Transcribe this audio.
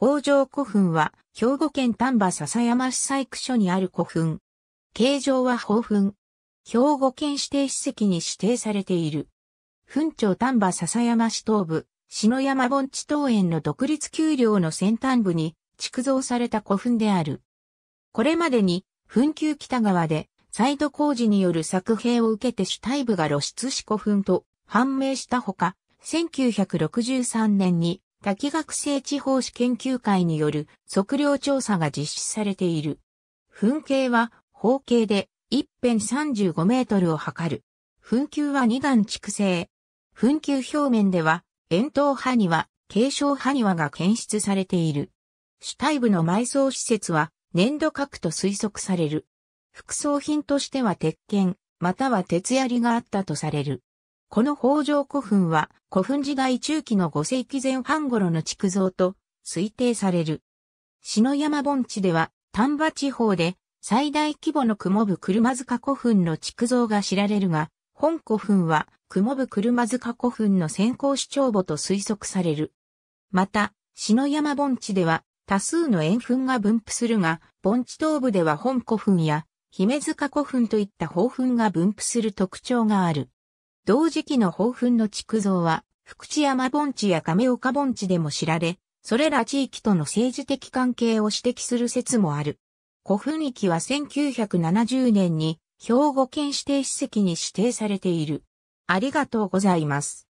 北条古墳は、兵庫県丹波笹山市細工所にある古墳。形状は宝墳。兵庫県指定史跡に指定されている。墳町丹波笹山市東部、篠山盆地東園の独立丘陵の先端部に築造された古墳である。これまでに、墳丘北側で、再度工事による作兵を受けて主体部が露出し古墳と判明したほか、1963年に滝学生地方史研究会による測量調査が実施されている。噴径は方形で一辺35メートルを測る。噴球は2段蓄成。噴球表面では、円筒波庭、継承波はが検出されている。主体部の埋葬施設は粘土核と推測される。副葬品としては鉄剣、または鉄槍があったとされる。この北条古墳は古墳時代中期の5世紀前半頃の築造と推定される。篠山盆地では丹波地方で最大規模の雲部車塚古墳の築造が知られるが、本古墳は雲部車塚古墳の先行主張墓と推測される。また、篠山盆地では多数の円墳が分布するが、盆地東部では本古墳や姫塚古墳といった宝墳が分布する特徴がある。同時期の豊墳の築造は、福知山盆地や亀岡盆地でも知られ、それら地域との政治的関係を指摘する説もある。古墳域は1970年に兵庫県指定史跡に指定されている。ありがとうございます。